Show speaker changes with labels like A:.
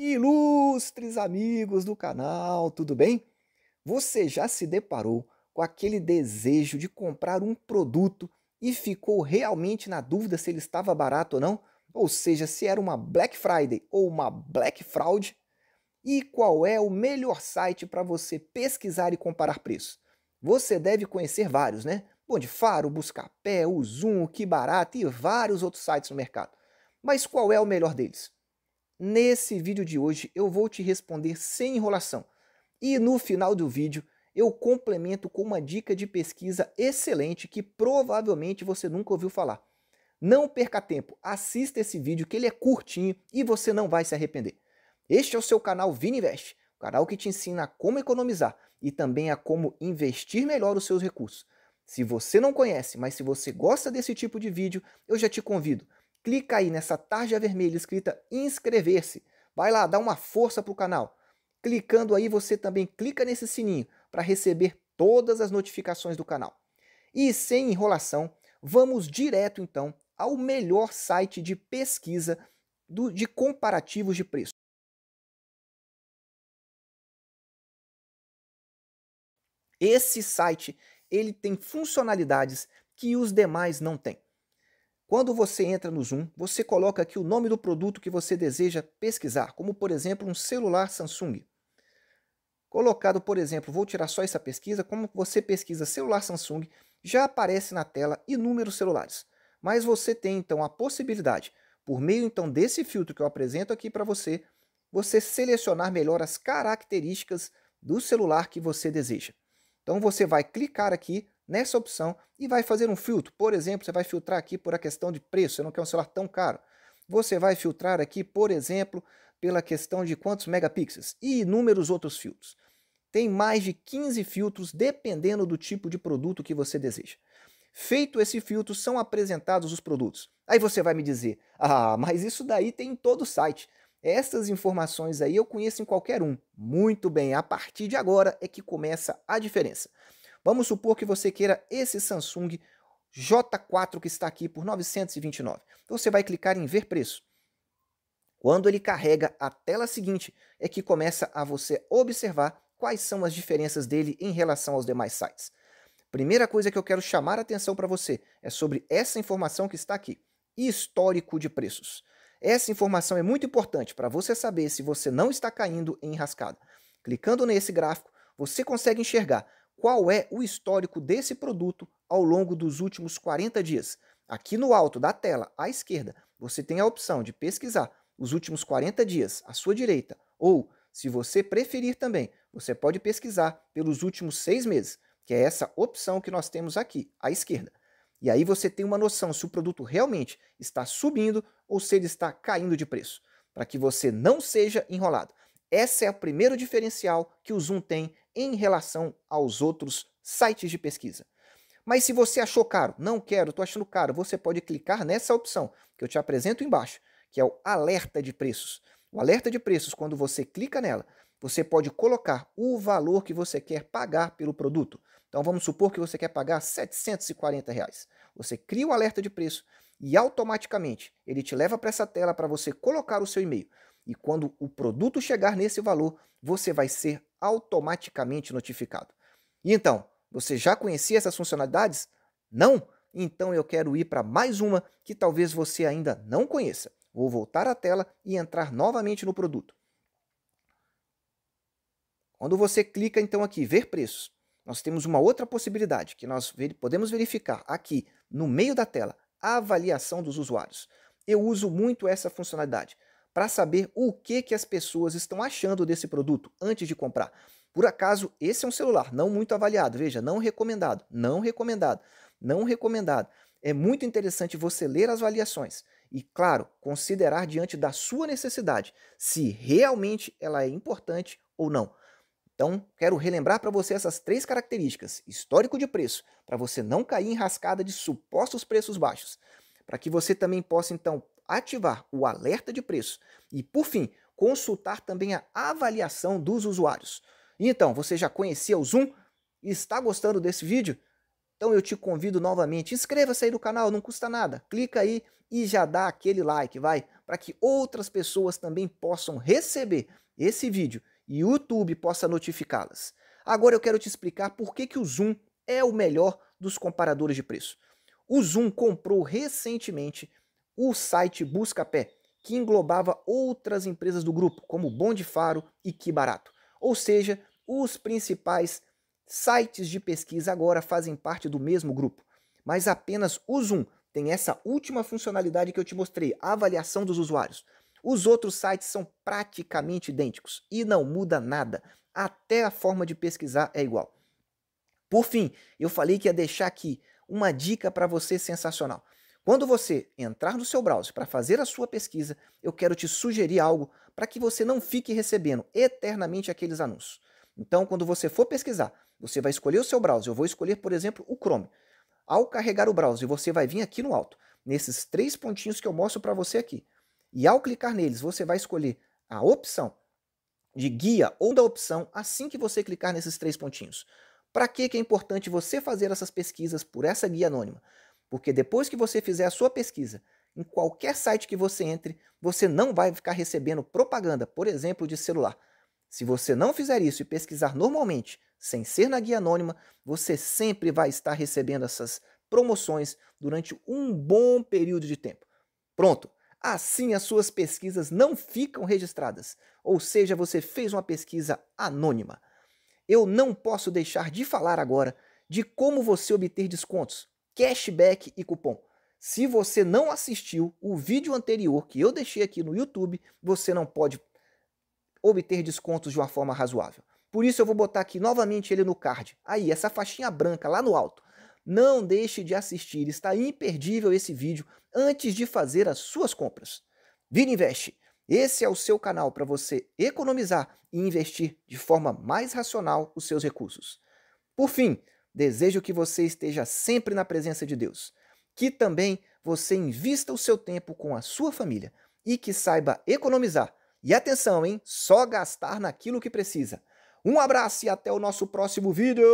A: Ilustres amigos do canal, tudo bem? Você já se deparou com aquele desejo de comprar um produto e ficou realmente na dúvida se ele estava barato ou não? Ou seja, se era uma Black Friday ou uma Black Fraud? E qual é o melhor site para você pesquisar e comparar preços? Você deve conhecer vários, né? Bom, de Faro, Buscapé, o Zoom, Que Barato e vários outros sites no mercado. Mas qual é o melhor deles? Nesse vídeo de hoje eu vou te responder sem enrolação. E no final do vídeo eu complemento com uma dica de pesquisa excelente que provavelmente você nunca ouviu falar. Não perca tempo, assista esse vídeo que ele é curtinho e você não vai se arrepender. Este é o seu canal Vininvest, o canal que te ensina como economizar e também a como investir melhor os seus recursos. Se você não conhece, mas se você gosta desse tipo de vídeo, eu já te convido clica aí nessa tarja vermelha escrita inscrever-se. Vai lá, dá uma força para o canal. Clicando aí, você também clica nesse sininho para receber todas as notificações do canal. E sem enrolação, vamos direto então ao melhor site de pesquisa do, de comparativos de preço. Esse site ele tem funcionalidades que os demais não têm. Quando você entra no Zoom, você coloca aqui o nome do produto que você deseja pesquisar, como por exemplo um celular Samsung. Colocado, por exemplo, vou tirar só essa pesquisa, como você pesquisa celular Samsung, já aparece na tela inúmeros celulares. Mas você tem então a possibilidade, por meio então desse filtro que eu apresento aqui para você, você selecionar melhor as características do celular que você deseja. Então você vai clicar aqui nessa opção e vai fazer um filtro. Por exemplo, você vai filtrar aqui por a questão de preço, você não quer um celular tão caro. Você vai filtrar aqui, por exemplo, pela questão de quantos megapixels e inúmeros outros filtros. Tem mais de 15 filtros dependendo do tipo de produto que você deseja. Feito esse filtro, são apresentados os produtos. Aí você vai me dizer: "Ah, mas isso daí tem em todo o site". Essas informações aí eu conheço em qualquer um. Muito bem, a partir de agora é que começa a diferença. Vamos supor que você queira esse Samsung J4 que está aqui por 929. Então você vai clicar em ver preço. Quando ele carrega a tela seguinte, é que começa a você observar quais são as diferenças dele em relação aos demais sites. Primeira coisa que eu quero chamar a atenção para você é sobre essa informação que está aqui: histórico de preços. Essa informação é muito importante para você saber se você não está caindo em rascada. Clicando nesse gráfico, você consegue enxergar qual é o histórico desse produto ao longo dos últimos 40 dias. Aqui no alto da tela, à esquerda, você tem a opção de pesquisar os últimos 40 dias, à sua direita, ou, se você preferir também, você pode pesquisar pelos últimos seis meses, que é essa opção que nós temos aqui, à esquerda. E aí você tem uma noção se o produto realmente está subindo ou se ele está caindo de preço, para que você não seja enrolado. Essa é o primeiro diferencial que o Zoom tem em relação aos outros sites de pesquisa. Mas se você achou caro, não quero, estou achando caro, você pode clicar nessa opção que eu te apresento embaixo, que é o alerta de preços. O alerta de preços, quando você clica nela, você pode colocar o valor que você quer pagar pelo produto. Então vamos supor que você quer pagar R$ 740. Reais. Você cria o alerta de preço e automaticamente ele te leva para essa tela para você colocar o seu e-mail. E quando o produto chegar nesse valor, você vai ser automaticamente notificado. E então, você já conhecia essas funcionalidades? Não? Então eu quero ir para mais uma que talvez você ainda não conheça. Vou voltar à tela e entrar novamente no produto. Quando você clica então aqui ver preços, nós temos uma outra possibilidade que nós podemos verificar aqui no meio da tela, avaliação dos usuários. Eu uso muito essa funcionalidade para saber o que, que as pessoas estão achando desse produto antes de comprar. Por acaso, esse é um celular não muito avaliado, veja, não recomendado, não recomendado, não recomendado. É muito interessante você ler as avaliações e, claro, considerar diante da sua necessidade se realmente ela é importante ou não. Então, quero relembrar para você essas três características: histórico de preço, para você não cair em rascada de supostos preços baixos, para que você também possa então ativar o alerta de preço e, por fim, consultar também a avaliação dos usuários. Então, você já conhecia o Zoom? Está gostando desse vídeo? Então eu te convido novamente, inscreva-se aí no canal, não custa nada. Clica aí e já dá aquele like, vai, para que outras pessoas também possam receber esse vídeo e o YouTube possa notificá-las. Agora eu quero te explicar por que, que o Zoom é o melhor dos comparadores de preço. O Zoom comprou recentemente o site busca pé que englobava outras empresas do grupo, como Bonde Faro e Que Barato. Ou seja, os principais sites de pesquisa agora fazem parte do mesmo grupo, mas apenas o Zoom tem essa última funcionalidade que eu te mostrei, a avaliação dos usuários. Os outros sites são praticamente idênticos e não muda nada. Até a forma de pesquisar é igual. Por fim, eu falei que ia deixar aqui uma dica para você sensacional. Quando você entrar no seu browser para fazer a sua pesquisa, eu quero te sugerir algo para que você não fique recebendo eternamente aqueles anúncios. Então, quando você for pesquisar, você vai escolher o seu browser. Eu vou escolher, por exemplo, o Chrome. Ao carregar o browser, você vai vir aqui no alto, nesses três pontinhos que eu mostro para você aqui. E ao clicar neles, você vai escolher a opção de guia ou da opção assim que você clicar nesses três pontinhos. Para que é importante você fazer essas pesquisas por essa guia anônima? Porque depois que você fizer a sua pesquisa, em qualquer site que você entre, você não vai ficar recebendo propaganda, por exemplo, de celular. Se você não fizer isso e pesquisar normalmente, sem ser na guia anônima, você sempre vai estar recebendo essas promoções durante um bom período de tempo. Pronto! Assim as suas pesquisas não ficam registradas, ou seja, você fez uma pesquisa anônima. Eu não posso deixar de falar agora de como você obter descontos, cashback e cupom. Se você não assistiu o vídeo anterior que eu deixei aqui no YouTube, você não pode obter descontos de uma forma razoável. Por isso eu vou botar aqui novamente ele no card. Aí, essa faixinha branca lá no alto. Não deixe de assistir, está imperdível esse vídeo antes de fazer as suas compras. Vira Investe, esse é o seu canal para você economizar e investir de forma mais racional os seus recursos. Por fim, Desejo que você esteja sempre na presença de Deus, que também você invista o seu tempo com a sua família e que saiba economizar. E atenção, hein? Só gastar naquilo que precisa. Um abraço e até o nosso próximo vídeo!